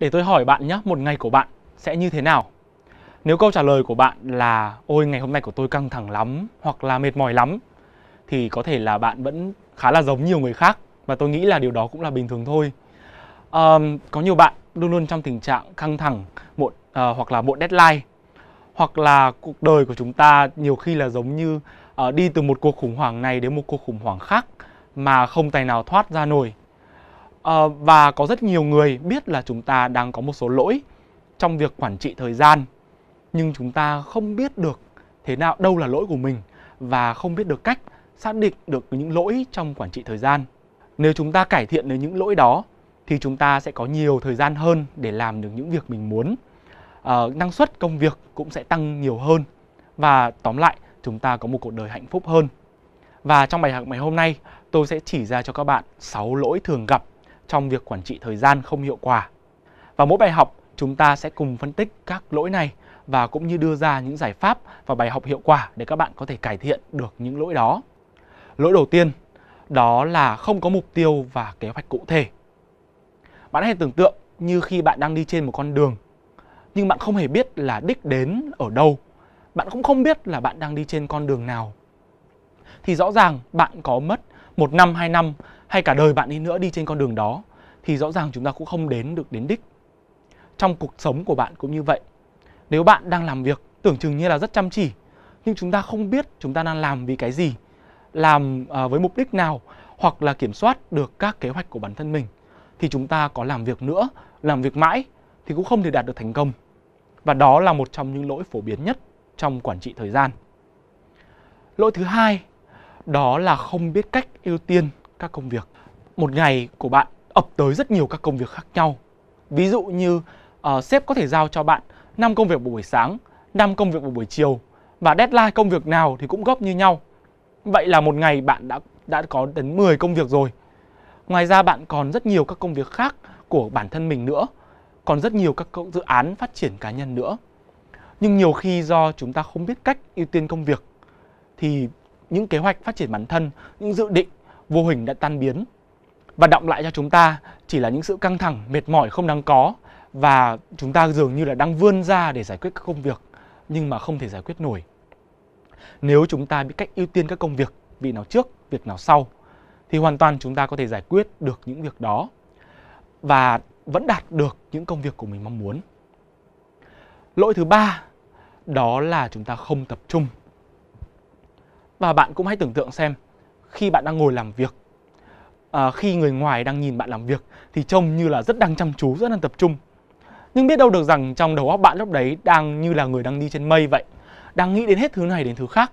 Để tôi hỏi bạn nhé, một ngày của bạn sẽ như thế nào? Nếu câu trả lời của bạn là Ôi ngày hôm nay của tôi căng thẳng lắm hoặc là mệt mỏi lắm Thì có thể là bạn vẫn khá là giống nhiều người khác Và tôi nghĩ là điều đó cũng là bình thường thôi um, Có nhiều bạn luôn luôn trong tình trạng căng thẳng muộn, uh, hoặc là muộn deadline Hoặc là cuộc đời của chúng ta nhiều khi là giống như uh, đi từ một cuộc khủng hoảng này đến một cuộc khủng hoảng khác Mà không tài nào thoát ra nổi Ờ, và có rất nhiều người biết là chúng ta đang có một số lỗi trong việc quản trị thời gian nhưng chúng ta không biết được thế nào đâu là lỗi của mình và không biết được cách xác định được những lỗi trong quản trị thời gian. Nếu chúng ta cải thiện được những lỗi đó thì chúng ta sẽ có nhiều thời gian hơn để làm được những việc mình muốn. À, năng suất công việc cũng sẽ tăng nhiều hơn và tóm lại chúng ta có một cuộc đời hạnh phúc hơn. Và trong bài học ngày hôm nay, tôi sẽ chỉ ra cho các bạn 6 lỗi thường gặp trong việc quản trị thời gian không hiệu quả. Và mỗi bài học, chúng ta sẽ cùng phân tích các lỗi này và cũng như đưa ra những giải pháp và bài học hiệu quả để các bạn có thể cải thiện được những lỗi đó. Lỗi đầu tiên đó là không có mục tiêu và kế hoạch cụ thể. Bạn hãy tưởng tượng như khi bạn đang đi trên một con đường nhưng bạn không hề biết là đích đến ở đâu. Bạn cũng không biết là bạn đang đi trên con đường nào. Thì rõ ràng bạn có mất một năm hai năm hay cả đời bạn đi nữa đi trên con đường đó thì rõ ràng chúng ta cũng không đến được đến đích trong cuộc sống của bạn cũng như vậy nếu bạn đang làm việc tưởng chừng như là rất chăm chỉ nhưng chúng ta không biết chúng ta đang làm vì cái gì làm à, với mục đích nào hoặc là kiểm soát được các kế hoạch của bản thân mình thì chúng ta có làm việc nữa làm việc mãi thì cũng không thể đạt được thành công và đó là một trong những lỗi phổ biến nhất trong quản trị thời gian lỗi thứ hai đó là không biết cách ưu tiên các công việc một ngày của bạn ập tới rất nhiều các công việc khác nhau ví dụ như uh, sếp có thể giao cho bạn 5 công việc buổi sáng 5 công việc buổi chiều và deadline công việc nào thì cũng gấp như nhau vậy là một ngày bạn đã đã có đến 10 công việc rồi ngoài ra bạn còn rất nhiều các công việc khác của bản thân mình nữa còn rất nhiều các dự án phát triển cá nhân nữa nhưng nhiều khi do chúng ta không biết cách ưu tiên công việc thì những kế hoạch phát triển bản thân, những dự định vô hình đã tan biến. Và động lại cho chúng ta chỉ là những sự căng thẳng, mệt mỏi không đáng có và chúng ta dường như là đang vươn ra để giải quyết các công việc nhưng mà không thể giải quyết nổi. Nếu chúng ta biết cách ưu tiên các công việc, vị nào trước, việc nào sau thì hoàn toàn chúng ta có thể giải quyết được những việc đó và vẫn đạt được những công việc của mình mong muốn. Lỗi thứ ba đó là chúng ta không tập trung và bạn cũng hãy tưởng tượng xem khi bạn đang ngồi làm việc à, khi người ngoài đang nhìn bạn làm việc thì trông như là rất đang chăm chú, rất đang tập trung. Nhưng biết đâu được rằng trong đầu óc bạn lúc đấy đang như là người đang đi trên mây vậy, đang nghĩ đến hết thứ này đến thứ khác.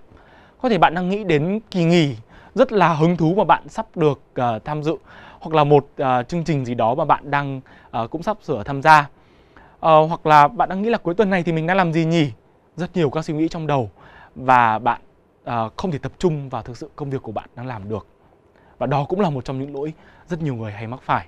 Có thể bạn đang nghĩ đến kỳ nghỉ rất là hứng thú mà bạn sắp được uh, tham dự hoặc là một uh, chương trình gì đó mà bạn đang uh, cũng sắp sửa tham gia. Uh, hoặc là bạn đang nghĩ là cuối tuần này thì mình đang làm gì nhỉ? Rất nhiều các suy nghĩ trong đầu và bạn à, không thể tập trung vào thực sự công việc của bạn đang làm được và đó cũng là một trong những lỗi rất nhiều người hay mắc phải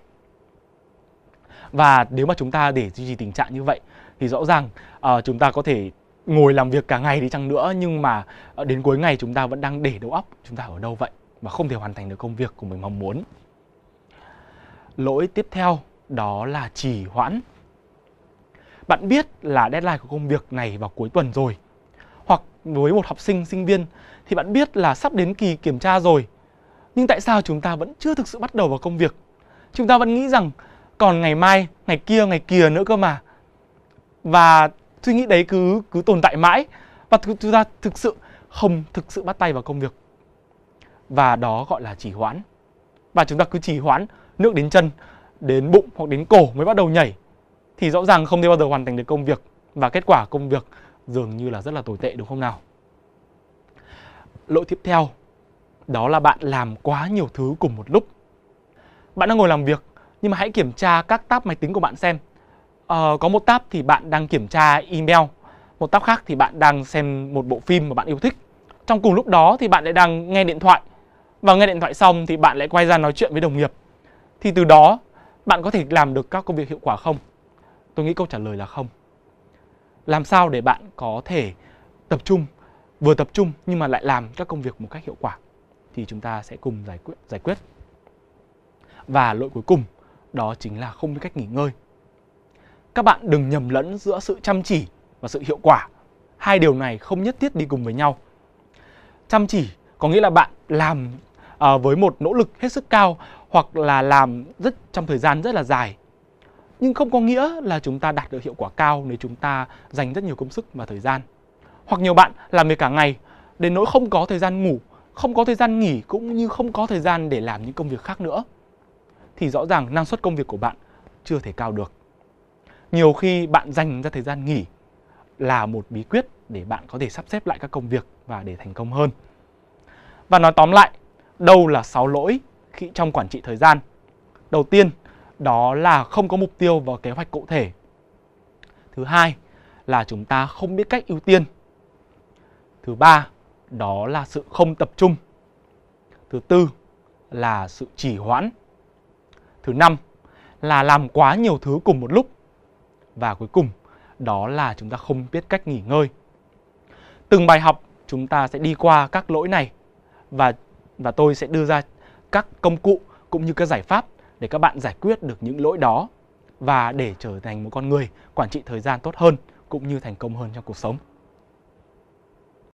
và nếu mà chúng ta để duy trì tình trạng như vậy thì rõ ràng à, chúng ta có thể ngồi làm việc cả ngày đi chăng nữa nhưng mà à, đến cuối ngày chúng ta vẫn đang để đầu óc chúng ta ở đâu vậy và không thể hoàn thành được công việc của mình mong muốn lỗi tiếp theo đó là trì hoãn bạn biết là deadline của công việc này vào cuối tuần rồi với một học sinh sinh viên thì bạn biết là sắp đến kỳ kiểm tra rồi nhưng tại sao chúng ta vẫn chưa thực sự bắt đầu vào công việc chúng ta vẫn nghĩ rằng còn ngày mai ngày kia ngày kia nữa cơ mà và suy nghĩ đấy cứ cứ tồn tại mãi và chúng ta thực sự không thực sự bắt tay vào công việc và đó gọi là trì hoãn và chúng ta cứ trì hoãn nước đến chân đến bụng hoặc đến cổ mới bắt đầu nhảy thì rõ ràng không thể bao giờ hoàn thành được công việc và kết quả công việc dường như là rất là tồi tệ đúng không nào? Lỗi tiếp theo đó là bạn làm quá nhiều thứ cùng một lúc. Bạn đang ngồi làm việc nhưng mà hãy kiểm tra các tab máy tính của bạn xem. Ờ, có một tab thì bạn đang kiểm tra email, một tab khác thì bạn đang xem một bộ phim mà bạn yêu thích. Trong cùng lúc đó thì bạn lại đang nghe điện thoại và nghe điện thoại xong thì bạn lại quay ra nói chuyện với đồng nghiệp. Thì từ đó bạn có thể làm được các công việc hiệu quả không? Tôi nghĩ câu trả lời là không làm sao để bạn có thể tập trung vừa tập trung nhưng mà lại làm các công việc một cách hiệu quả thì chúng ta sẽ cùng giải quyết giải quyết và lỗi cuối cùng đó chính là không biết cách nghỉ ngơi các bạn đừng nhầm lẫn giữa sự chăm chỉ và sự hiệu quả hai điều này không nhất thiết đi cùng với nhau chăm chỉ có nghĩa là bạn làm à, với một nỗ lực hết sức cao hoặc là làm rất trong thời gian rất là dài nhưng không có nghĩa là chúng ta đạt được hiệu quả cao nếu chúng ta dành rất nhiều công sức và thời gian hoặc nhiều bạn làm việc cả ngày đến nỗi không có thời gian ngủ không có thời gian nghỉ cũng như không có thời gian để làm những công việc khác nữa thì rõ ràng năng suất công việc của bạn chưa thể cao được nhiều khi bạn dành ra thời gian nghỉ là một bí quyết để bạn có thể sắp xếp lại các công việc và để thành công hơn và nói tóm lại đâu là 6 lỗi khi trong quản trị thời gian đầu tiên đó là không có mục tiêu và kế hoạch cụ thể thứ hai là chúng ta không biết cách ưu tiên thứ ba đó là sự không tập trung thứ tư là sự trì hoãn thứ năm là làm quá nhiều thứ cùng một lúc và cuối cùng đó là chúng ta không biết cách nghỉ ngơi từng bài học chúng ta sẽ đi qua các lỗi này và và tôi sẽ đưa ra các công cụ cũng như các giải pháp để các bạn giải quyết được những lỗi đó và để trở thành một con người quản trị thời gian tốt hơn cũng như thành công hơn trong cuộc sống